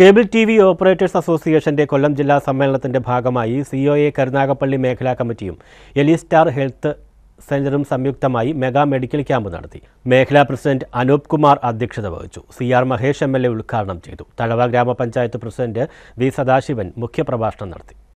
cable T V operators അസോസിയേഷന്റെ കൊല്ലം ജില്ലാ സമ്മേളനത്തിന്റെ ഭാഗമായി സി എ കരുനാഗപ്പള്ളി മേഖലാ കമ്മിറ്റിയും എലിസ്റ്റാർ ഹെൽത്ത് സെന്ററും സംയുക്തമായി മെഗാ മെഡിക്കൽ ക്യാമ്പ് നടത്തി മേഖലാ പ്രസിഡന്റ് അനൂപ് കുമാർ അധ്യക്ഷത വഹിച്ചു C R Mahesh M L A ഉദ്ഘാടനം ചെയ്തു തഴവ ഗ്രാമപഞ്ചായത്ത് പ്രസിഡന്റ് വി സദാശിവൻ മുഖ്യപ്രഭാഷണം നടത്തി